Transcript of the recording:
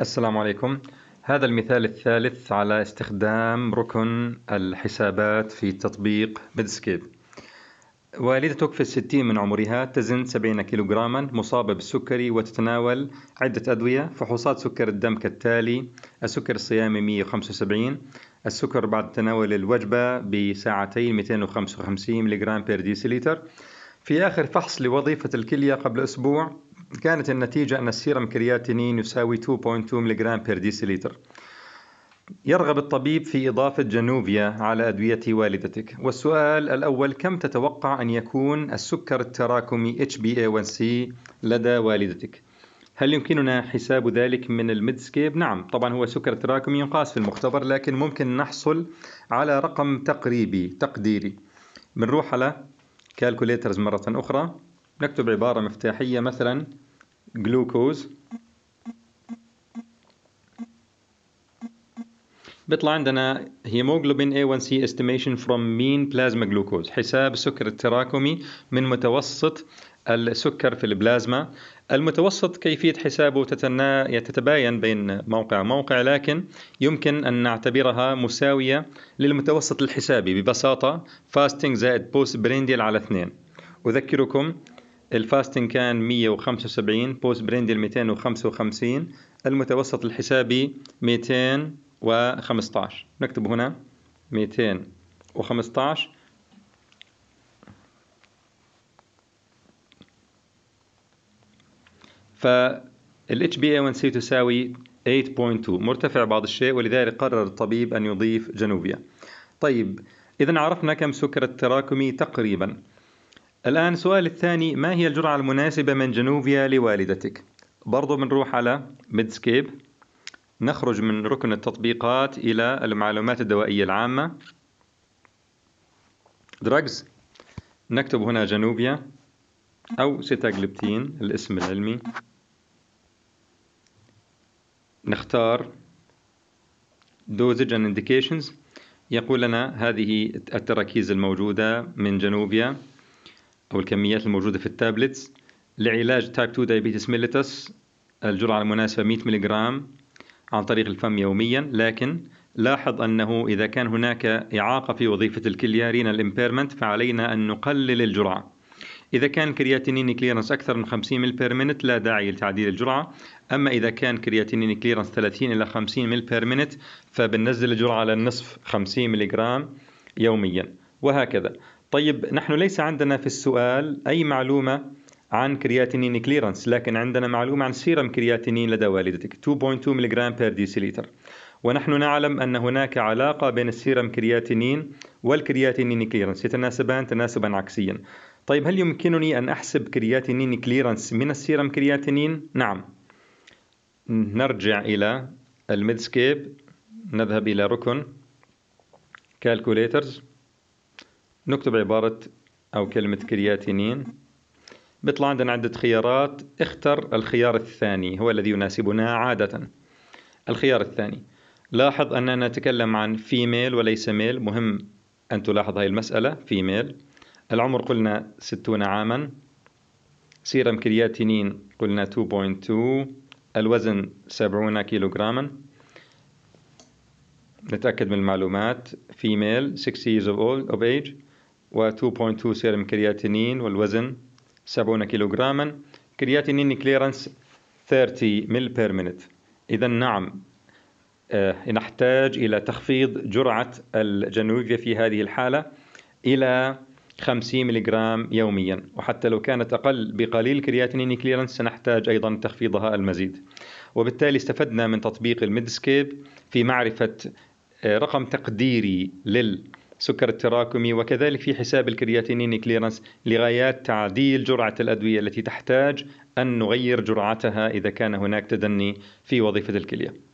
السلام عليكم هذا المثال الثالث على استخدام ركن الحسابات في تطبيق ميدسكيب والدتك في الستين من عمرها تزن 70 كيلوغراما مصابة بالسكري وتتناول عدة أدوية فحوصات سكر الدم كالتالي السكر الصيامي 175 السكر بعد تناول الوجبة بساعتين 255 ملغ بير ديسيليتر في آخر فحص لوظيفة الكلية قبل أسبوع كانت النتيجة أن السيرم كرياتينين يساوي 2.2 ملغ بير ديسيليتر يرغب الطبيب في إضافة جنوفيا على أدوية والدتك والسؤال الأول كم تتوقع أن يكون السكر التراكمي HbA1c لدى والدتك؟ هل يمكننا حساب ذلك من الميدسكيب؟ نعم طبعا هو سكر تراكمي ينقاس في المختبر لكن ممكن نحصل على رقم تقريبي تقديري بنروح على كالكوليترز مرة أخرى نكتب عبارة مفتاحية مثلا جلوكوز بيطلع عندنا هيموغلوبين A1C estimation from mean بلازما جلوكوز حساب السكر التراكمي من متوسط السكر في البلازما المتوسط كيفية حسابه تتنا... تتباين بين موقع وموقع لكن يمكن أن نعتبرها مساوية للمتوسط الحسابي ببساطة فاستنج زائد بوست برينديال على اثنين أذكركم الفاستنج كان 175 بوست بريندل 255 المتوسط الحسابي 215 نكتب هنا 215 فال hba 1 c تساوي 8.2 مرتفع بعض الشيء ولذلك قرر الطبيب أن يضيف جنوبيا طيب إذا عرفنا كم سكر التراكمي تقريبا الآن سؤال الثاني ما هي الجرعة المناسبة من جنوفيا لوالدتك؟ برضو بنروح على ميدسكيب نخرج من ركن التطبيقات إلى المعلومات الدوائية العامة دراجز نكتب هنا جنوبيا أو سيتاجلبتين الاسم العلمي نختار دوزج اند يقول لنا هذه التراكيز الموجودة من جنوبيا أو الكميات الموجودة في التابلتس لعلاج تايب 2 دايابيتس ميليتس الجرعة المناسبة 100 ملغ عن طريق الفم يوميا لكن لاحظ أنه إذا كان هناك إعاقة في وظيفة الكلية رينال امبيرمنت فعلينا أن نقلل الجرعة إذا كان كرياتينين كليرنس أكثر من 50 مل بير منت لا داعي لتعديل الجرعة أما إذا كان كرياتينين كليرنس 30 إلى 50 مل بير منت فبننزل الجرعة للنصف 50 ملغ يوميا وهكذا طيب نحن ليس عندنا في السؤال أي معلومة عن كرياتينين كليرنس لكن عندنا معلومة عن سيرم كرياتينين لدى والدتك 2.2 ملغ بير ديسيليتر ونحن نعلم أن هناك علاقة بين السيرم كرياتينين والكرياتينين كليرنس يتناسبان تناسبا عكسيا طيب هل يمكنني أن أحسب كرياتينين كليرنس من السيرم كرياتينين؟ نعم نرجع إلى الميدسكيب نذهب إلى ركن كالكوليترز نكتب عبارة أو كلمة كرياتينين بيطلع عندنا عدة خيارات اختر الخيار الثاني هو الذي يناسبنا عادة الخيار الثاني لاحظ أننا نتكلم عن فيميل وليس ميل مهم أن تلاحظ هذه المسألة فيميل العمر قلنا 60 عاما سيرم كرياتينين قلنا 2.2 الوزن 70 كيلوغراما نتأكد من المعلومات female 60 years of old of age و2.2 سيرم كرياتينين والوزن 70 كيلوغراما كرياتينين كليرنس 30 مل بير مينت إذا نعم آه، نحتاج إلى تخفيض جرعة الجنوبيا في هذه الحالة إلى 50 ملغ يوميا وحتى لو كانت أقل بقليل كرياتينين كليرنس سنحتاج أيضا تخفيضها المزيد وبالتالي استفدنا من تطبيق الميدسكيب في معرفة آه، رقم تقديري لل السكر التراكمي وكذلك في حساب الكرياتينين كليرنس لغايات تعديل جرعة الأدوية التي تحتاج أن نغير جرعتها إذا كان هناك تدني في وظيفة الكلية